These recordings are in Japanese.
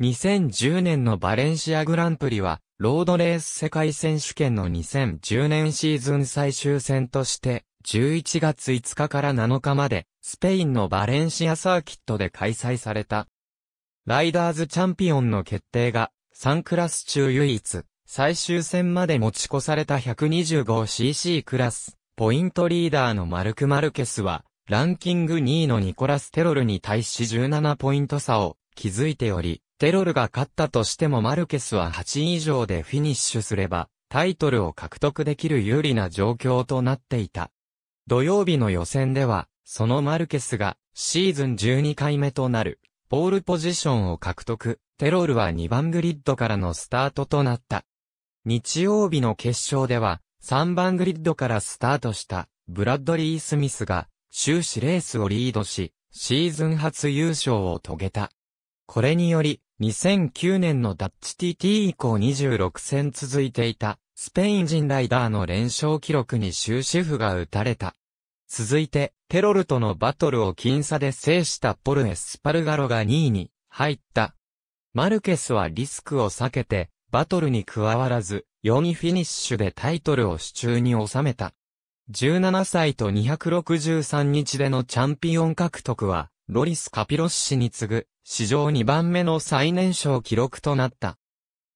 2010年のバレンシアグランプリは、ロードレース世界選手権の2010年シーズン最終戦として、11月5日から7日まで、スペインのバレンシアサーキットで開催された。ライダーズチャンピオンの決定が、3クラス中唯一、最終戦まで持ち越された 125cc クラス、ポイントリーダーのマルク・マルケスは、ランキング2位のニコラス・テロルに対し17ポイント差を築いており、テロルが勝ったとしてもマルケスは8位以上でフィニッシュすれば、タイトルを獲得できる有利な状況となっていた。土曜日の予選では、そのマルケスが、シーズン12回目となる、ポールポジションを獲得、テロルは2番グリッドからのスタートとなった。日曜日の決勝では、3番グリッドからスタートした、ブラッドリー・スミスが、終始レースをリードし、シーズン初優勝を遂げた。これにより、2009年のダッチ TT 以降26戦続いていた、スペイン人ライダーの連勝記録に終止符が打たれた。続いて、テロルとのバトルを僅差で制したポルネスパルガロが2位に入った。マルケスはリスクを避けて、バトルに加わらず、4位フィニッシュでタイトルを手中に収めた。17歳と263日でのチャンピオン獲得は、ロリス・カピロッシに次ぐ史上2番目の最年少記録となった。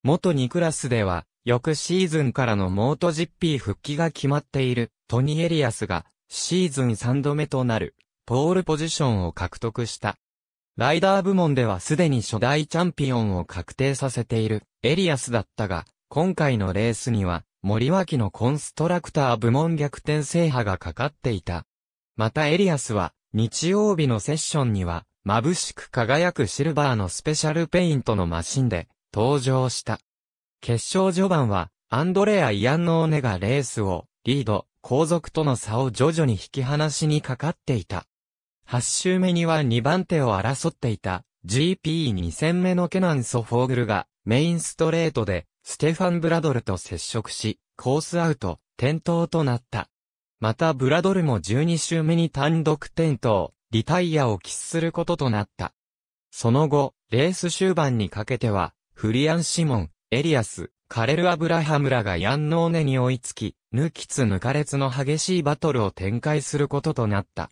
元2クラスでは、翌シーズンからのモート GP 復帰が決まっているトニー・エリアスがシーズン3度目となるポールポジションを獲得した。ライダー部門ではすでに初代チャンピオンを確定させているエリアスだったが、今回のレースには森脇のコンストラクター部門逆転制覇がかかっていた。またエリアスは日曜日のセッションには眩しく輝くシルバーのスペシャルペイントのマシンで登場した。決勝序盤は、アンドレア・イアンノーネがレースをリード、後続との差を徐々に引き離しにかかっていた。8周目には2番手を争っていた GP2 戦目のケナン・ソフォーグルがメインストレートでステファン・ブラドルと接触し、コースアウト、転倒となった。またブラドルも12周目に単独転倒、リタイアを喫することとなった。その後、レース終盤にかけては、フリアン・シモン、エリアス、カレル・アブラハムらがヤンノーネに追いつき、抜きつ抜かれつの激しいバトルを展開することとなった。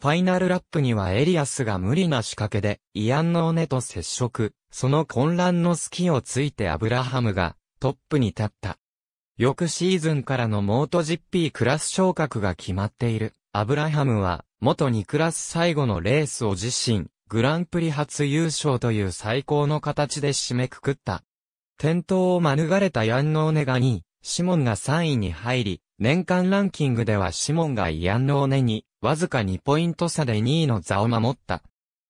ファイナルラップにはエリアスが無理な仕掛けで、イアンノーネと接触、その混乱の隙をついてアブラハムが、トップに立った。翌シーズンからのモート GP クラス昇格が決まっている。アブラハムは、元にクラス最後のレースを自身、グランプリ初優勝という最高の形で締めくくった。転倒を免れたヤンノーネが2位、シモンが3位に入り、年間ランキングではシモンがヤンノーネに、わずか2ポイント差で2位の座を守った。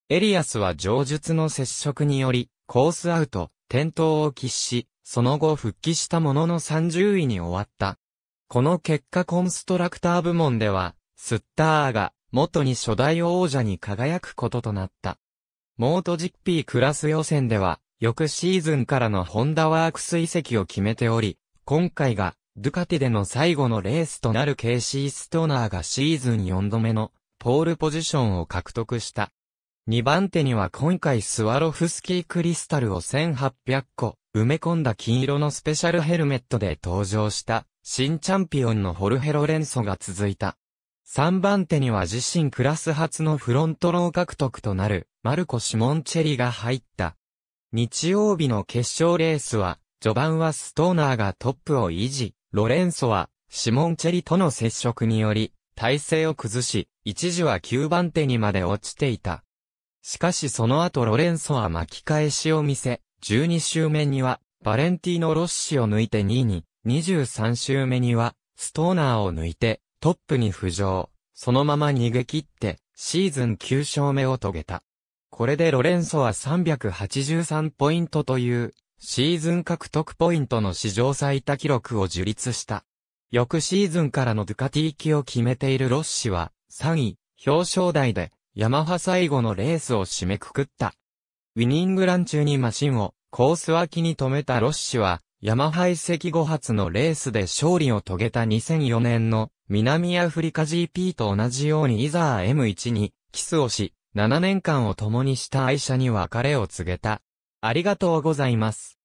エリアスは上述の接触により、コースアウト、転倒を喫し、その後復帰したものの30位に終わった。この結果コンストラクター部門では、スッターが、元に初代王者に輝くこととなった。モートジッピークラス予選では、翌シーズンからのホンダワークス移籍を決めており、今回が、ドゥカティでの最後のレースとなるケイシー・ストーナーがシーズン4度目の、ポールポジションを獲得した。2番手には今回スワロフスキークリスタルを1800個埋め込んだ金色のスペシャルヘルメットで登場した新チャンピオンのホルヘロレンソが続いた。3番手には自身クラス初のフロントロー獲得となる、マルコ・シモンチェリが入った。日曜日の決勝レースは、序盤はストーナーがトップを維持、ロレンソは、シモンチェリとの接触により、体勢を崩し、一時は9番手にまで落ちていた。しかしその後ロレンソは巻き返しを見せ、12周目には、バレンティーノ・ロッシを抜いて2位に、23周目には、ストーナーを抜いて、トップに浮上、そのまま逃げ切って、シーズン9勝目を遂げた。これでロレンソは383ポイントという、シーズン獲得ポイントの史上最多記録を樹立した。翌シーズンからのドゥカティ行を決めているロッシは、3位、表彰台で、ヤマハ最後のレースを締めくくった。ウィニングラン中にマシンを、コース脇に止めたロッシは、ヤハ排斥後発のレースで勝利を遂げた2004年の南アフリカ GP と同じようにイザー M1 にキスをし、7年間を共にした愛車に別れを告げた。ありがとうございます。